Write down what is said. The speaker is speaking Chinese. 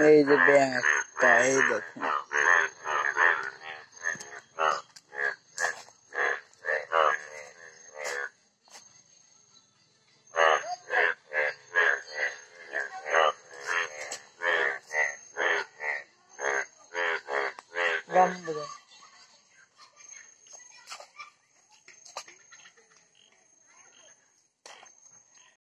那个边打那个。干嘛的？